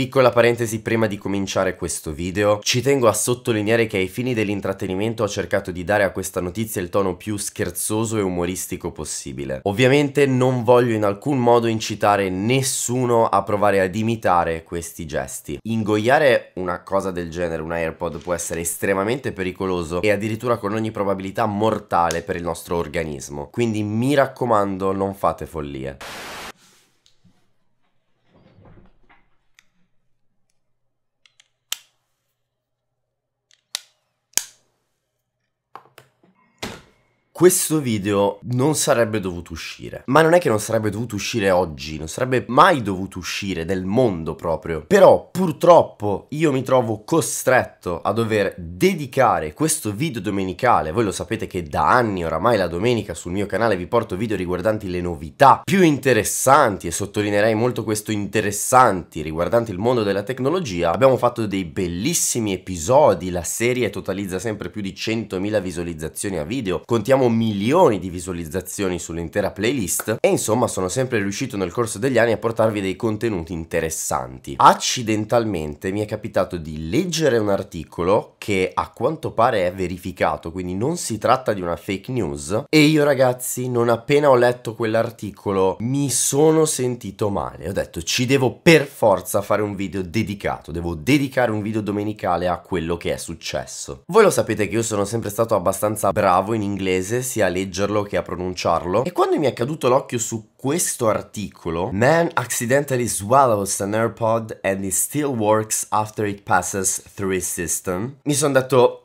Piccola parentesi prima di cominciare questo video, ci tengo a sottolineare che ai fini dell'intrattenimento ho cercato di dare a questa notizia il tono più scherzoso e umoristico possibile. Ovviamente non voglio in alcun modo incitare nessuno a provare ad imitare questi gesti. Ingoiare una cosa del genere, un AirPod, può essere estremamente pericoloso e addirittura con ogni probabilità mortale per il nostro organismo, quindi mi raccomando non fate follie. questo video non sarebbe dovuto uscire. Ma non è che non sarebbe dovuto uscire oggi, non sarebbe mai dovuto uscire del mondo proprio. Però purtroppo io mi trovo costretto a dover dedicare questo video domenicale. Voi lo sapete che da anni oramai la domenica sul mio canale vi porto video riguardanti le novità più interessanti e sottolineerei molto questo interessanti riguardanti il mondo della tecnologia. Abbiamo fatto dei bellissimi episodi, la serie totalizza sempre più di 100.000 visualizzazioni a video. Contiamo milioni di visualizzazioni sull'intera playlist e insomma sono sempre riuscito nel corso degli anni a portarvi dei contenuti interessanti. Accidentalmente mi è capitato di leggere un articolo che a quanto pare è verificato, quindi non si tratta di una fake news e io ragazzi non appena ho letto quell'articolo mi sono sentito male, ho detto ci devo per forza fare un video dedicato, devo dedicare un video domenicale a quello che è successo. Voi lo sapete che io sono sempre stato abbastanza bravo in inglese sia a leggerlo che a pronunciarlo. E quando mi è caduto l'occhio su questo articolo, Man accidentally swallows an AirPod and it still works after it passes through his system. Mi sono detto,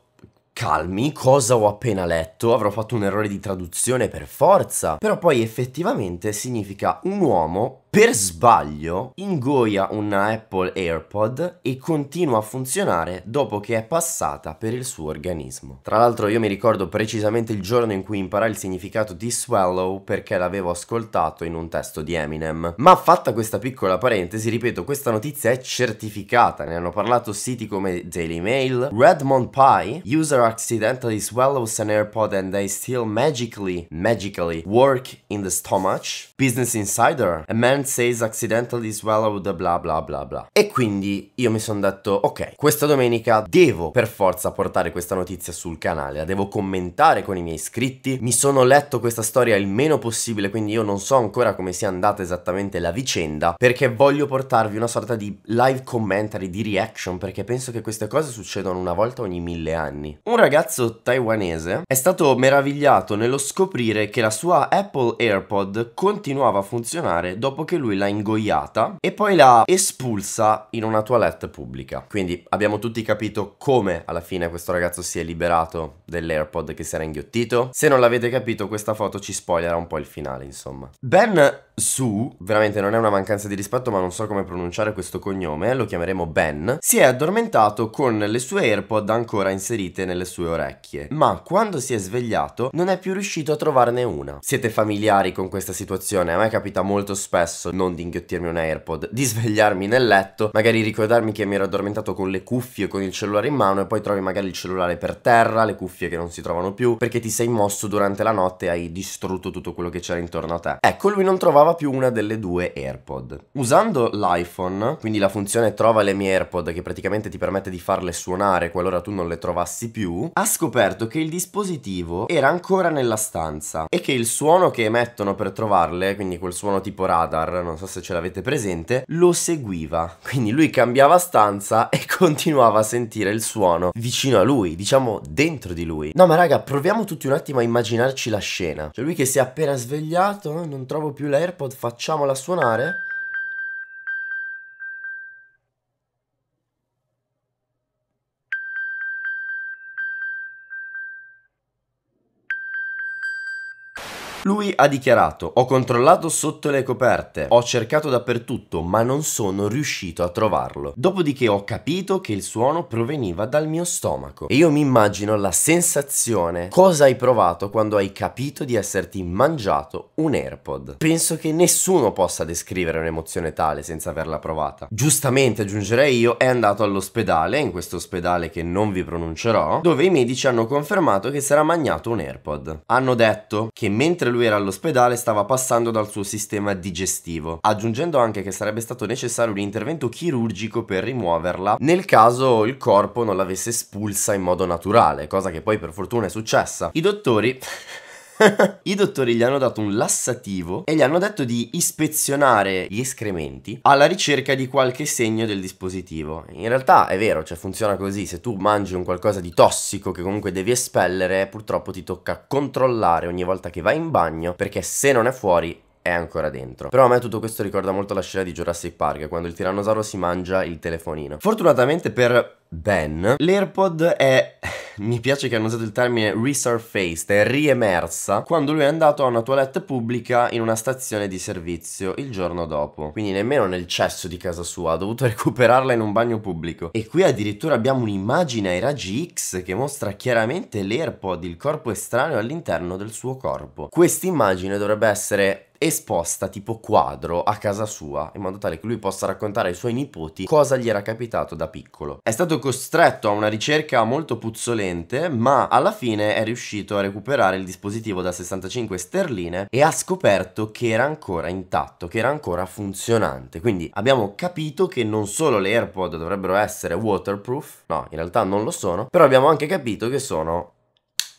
calmi, cosa ho appena letto, avrò fatto un errore di traduzione per forza, però poi effettivamente significa un uomo per sbaglio ingoia una Apple AirPod e continua a funzionare dopo che è passata per il suo organismo. Tra l'altro io mi ricordo precisamente il giorno in cui imparai il significato di swallow perché l'avevo ascoltato in un testo di Eminem. Ma fatta questa piccola parentesi, ripeto, questa notizia è certificata, ne hanno parlato siti come Daily Mail, Redmond Pie, user accidentally swallows an AirPod and they still magically, magically work in the stomach, Business Insider, a man says accidentally swallowed bla bla bla bla. E quindi io mi sono detto, ok, questa domenica devo per forza portare questa notizia sul canale, la devo commentare con i miei iscritti, mi sono letto questa storia il meno possibile, quindi io non so ancora come sia andata esattamente la vicenda, perché voglio portarvi una sorta di live commentary, di reaction, perché penso che queste cose succedano una volta ogni mille anni. Un ragazzo taiwanese è stato meravigliato nello scoprire che la sua Apple AirPod continuava a funzionare dopo che lui l'ha ingoiata e poi l'ha espulsa in una toilette pubblica. Quindi abbiamo tutti capito come alla fine questo ragazzo si è liberato dell'AirPod che si era inghiottito. Se non l'avete capito questa foto ci spoilerà un po' il finale insomma. Ben su, veramente non è una mancanza di rispetto ma non so come pronunciare questo cognome, lo chiameremo Ben, si è addormentato con le sue AirPod ancora inserite nelle sue orecchie, ma quando si è svegliato non è più riuscito a trovarne una. Siete familiari con questa situazione, a me capita molto spesso non di inghiottirmi un AirPod, di svegliarmi nel letto, magari ricordarmi che mi ero addormentato con le cuffie, con il cellulare in mano e poi trovi magari il cellulare per terra, le cuffie che non si trovano più, perché ti sei mosso durante la notte e hai distrutto tutto quello che c'era intorno a te. Ecco, lui non trovava trovava più una delle due AirPod. Usando l'iPhone, quindi la funzione trova le mie AirPod che praticamente ti permette di farle suonare qualora tu non le trovassi più, ha scoperto che il dispositivo era ancora nella stanza e che il suono che emettono per trovarle, quindi quel suono tipo radar, non so se ce l'avete presente, lo seguiva. Quindi lui cambiava stanza e continuava a sentire il suono vicino a lui, diciamo dentro di lui. No, ma raga, proviamo tutti un attimo a immaginarci la scena. Cioè lui che si è appena svegliato, non trovo più l'AirPod tripod facciamola suonare Lui ha dichiarato, ho controllato sotto le coperte, ho cercato dappertutto ma non sono riuscito a trovarlo. Dopodiché ho capito che il suono proveniva dal mio stomaco. E io mi immagino la sensazione, cosa hai provato quando hai capito di esserti mangiato un AirPod. Penso che nessuno possa descrivere un'emozione tale senza averla provata. Giustamente aggiungerei io, è andato all'ospedale, in questo ospedale che non vi pronuncerò, dove i medici hanno confermato che sarà mangiato un AirPod. Hanno detto che mentre lui lui era all'ospedale e stava passando dal suo sistema digestivo, aggiungendo anche che sarebbe stato necessario un intervento chirurgico per rimuoverla nel caso il corpo non l'avesse espulsa in modo naturale, cosa che poi per fortuna è successa. I dottori I dottori gli hanno dato un lassativo e gli hanno detto di ispezionare gli escrementi alla ricerca di qualche segno del dispositivo. In realtà è vero, cioè funziona così, se tu mangi un qualcosa di tossico che comunque devi espellere, purtroppo ti tocca controllare ogni volta che vai in bagno perché se non è fuori è ancora dentro. Però a me tutto questo ricorda molto la scena di Jurassic Park, quando il tirannosauro si mangia il telefonino. Fortunatamente per Ben, l'AirPod è... mi piace che hanno usato il termine resurfaced, è riemersa, quando lui è andato a una toilette pubblica in una stazione di servizio il giorno dopo. Quindi nemmeno nel cesso di casa sua, ha dovuto recuperarla in un bagno pubblico. E qui addirittura abbiamo un'immagine ai raggi X che mostra chiaramente l'AirPod, il corpo estraneo all'interno del suo corpo. Questa immagine dovrebbe essere esposta tipo quadro a casa sua in modo tale che lui possa raccontare ai suoi nipoti cosa gli era capitato da piccolo. È stato costretto a una ricerca molto puzzolente ma alla fine è riuscito a recuperare il dispositivo da 65 sterline e ha scoperto che era ancora intatto, che era ancora funzionante. Quindi abbiamo capito che non solo le AirPod dovrebbero essere waterproof, no in realtà non lo sono, però abbiamo anche capito che sono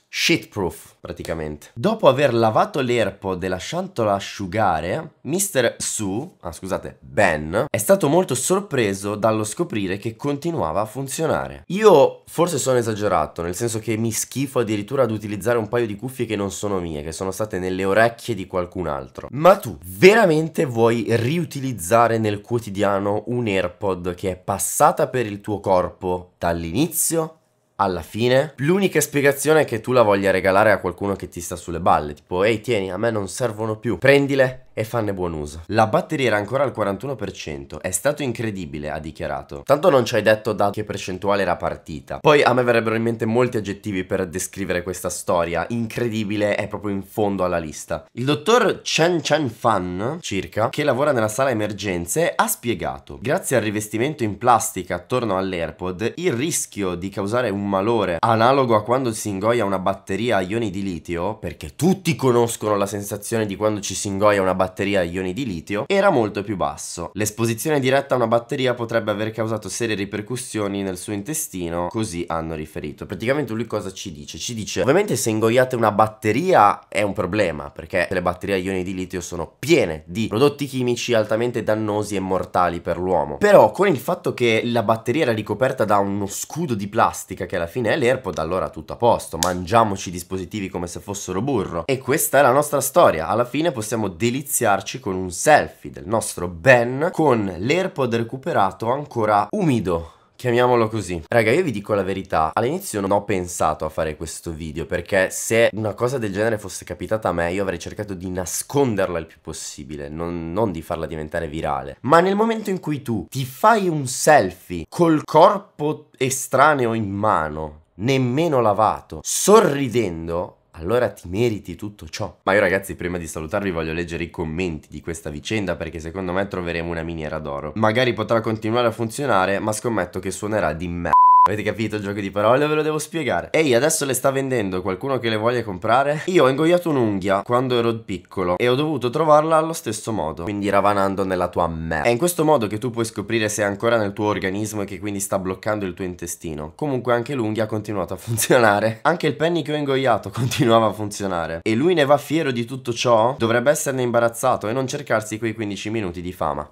shitproof praticamente. Dopo aver lavato l'AirPod e lasciandolo asciugare, Mr. Su, ah scusate, Ben, è stato molto sorpreso dallo scoprire che continuava a funzionare. Io forse sono esagerato, nel senso che mi schifo addirittura ad utilizzare un paio di cuffie che non sono mie, che sono state nelle orecchie di qualcun altro. Ma tu veramente vuoi riutilizzare nel quotidiano un AirPod che è passata per il tuo corpo dall'inizio alla fine, l'unica spiegazione è che tu la voglia regalare a qualcuno che ti sta sulle balle, tipo ehi tieni, a me non servono più, prendile e fanne buon uso. La batteria era ancora al 41%, è stato incredibile, ha dichiarato. Tanto non ci hai detto da che percentuale era partita. Poi a me verrebbero in mente molti aggettivi per descrivere questa storia, incredibile è proprio in fondo alla lista. Il dottor Chen Chen Fan, circa, che lavora nella sala emergenze, ha spiegato, grazie al rivestimento in plastica attorno all'AirPod, il rischio di causare un malore analogo a quando si ingoia una batteria a ioni di litio, perché tutti conoscono la sensazione di quando ci si ingoia una batteria batteria a ioni di litio era molto più basso. L'esposizione diretta a una batteria potrebbe aver causato serie ripercussioni nel suo intestino, così hanno riferito. Praticamente lui cosa ci dice? Ci dice ovviamente se ingoiate una batteria è un problema perché le batterie a ioni di litio sono piene di prodotti chimici altamente dannosi e mortali per l'uomo. Però con il fatto che la batteria era ricoperta da uno scudo di plastica che alla fine è l'AirPod, allora tutto a posto, mangiamoci dispositivi come se fossero burro. E questa è la nostra storia, alla fine possiamo deliziare iniziarci con un selfie del nostro Ben con l'airpod recuperato ancora umido Chiamiamolo così. Raga, io vi dico la verità, all'inizio non ho pensato a fare questo video perché se una cosa del genere fosse capitata a me io avrei cercato di nasconderla il più possibile, non, non di farla diventare virale. Ma nel momento in cui tu ti fai un selfie col corpo estraneo in mano, nemmeno lavato, sorridendo, allora ti meriti tutto ciò. Ma io ragazzi, prima di salutarvi voglio leggere i commenti di questa vicenda perché secondo me troveremo una miniera d'oro. Magari potrà continuare a funzionare, ma scommetto che suonerà di merda. Avete capito il gioco di parole ve lo devo spiegare? Ehi, adesso le sta vendendo qualcuno che le voglia comprare? Io ho ingoiato un'unghia quando ero piccolo e ho dovuto trovarla allo stesso modo, quindi ravanando nella tua me. È in questo modo che tu puoi scoprire se è ancora nel tuo organismo e che quindi sta bloccando il tuo intestino. Comunque anche l'unghia ha continuato a funzionare. Anche il penny che ho ingoiato continuava a funzionare. E lui ne va fiero di tutto ciò? Dovrebbe esserne imbarazzato e non cercarsi quei 15 minuti di fama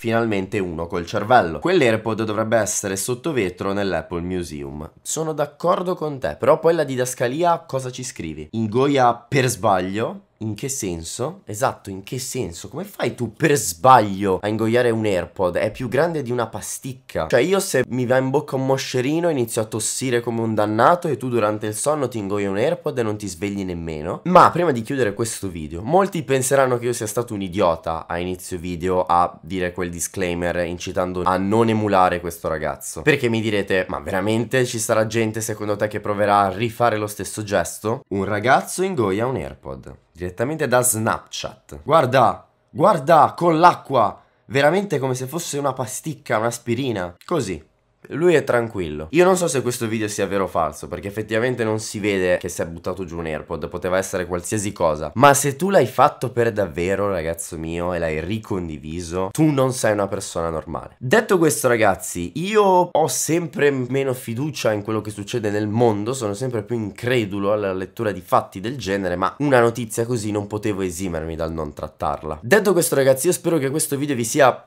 finalmente uno col cervello. Quell'AirPod dovrebbe essere sotto vetro nell'Apple Museum. Sono d'accordo con te, però poi la didascalia cosa ci scrivi? Ingoia per sbaglio? In che senso? Esatto, in che senso? Come fai tu per sbaglio a ingoiare un AirPod? È più grande di una pasticca. Cioè io se mi va in bocca un moscerino inizio a tossire come un dannato e tu durante il sonno ti ingoia un AirPod e non ti svegli nemmeno. Ma prima di chiudere questo video, molti penseranno che io sia stato un idiota a inizio video a dire quel disclaimer incitando a non emulare questo ragazzo. Perché mi direte, ma veramente ci sarà gente secondo te che proverà a rifare lo stesso gesto? Un ragazzo ingoia un AirPod direttamente da Snapchat. Guarda, guarda, con l'acqua, veramente come se fosse una pasticca, un'aspirina, così. Lui è tranquillo. Io non so se questo video sia vero o falso, perché effettivamente non si vede che si è buttato giù un AirPod, poteva essere qualsiasi cosa. Ma se tu l'hai fatto per davvero, ragazzo mio, e l'hai ricondiviso, tu non sei una persona normale. Detto questo, ragazzi, io ho sempre meno fiducia in quello che succede nel mondo, sono sempre più incredulo alla lettura di fatti del genere, ma una notizia così non potevo esimermi dal non trattarla. Detto questo, ragazzi, io spero che questo video vi sia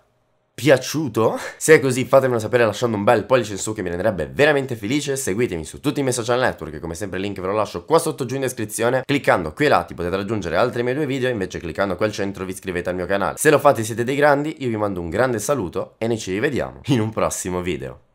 piaciuto? Se è così fatemelo sapere lasciando un bel pollice in su che mi renderebbe veramente felice, seguitemi su tutti i miei social network, come sempre il link ve lo lascio qua sotto giù in descrizione, cliccando qui là ti potete raggiungere altri miei due video, invece cliccando qua al centro vi iscrivete al mio canale. Se lo fate siete dei grandi, io vi mando un grande saluto e noi ci rivediamo in un prossimo video.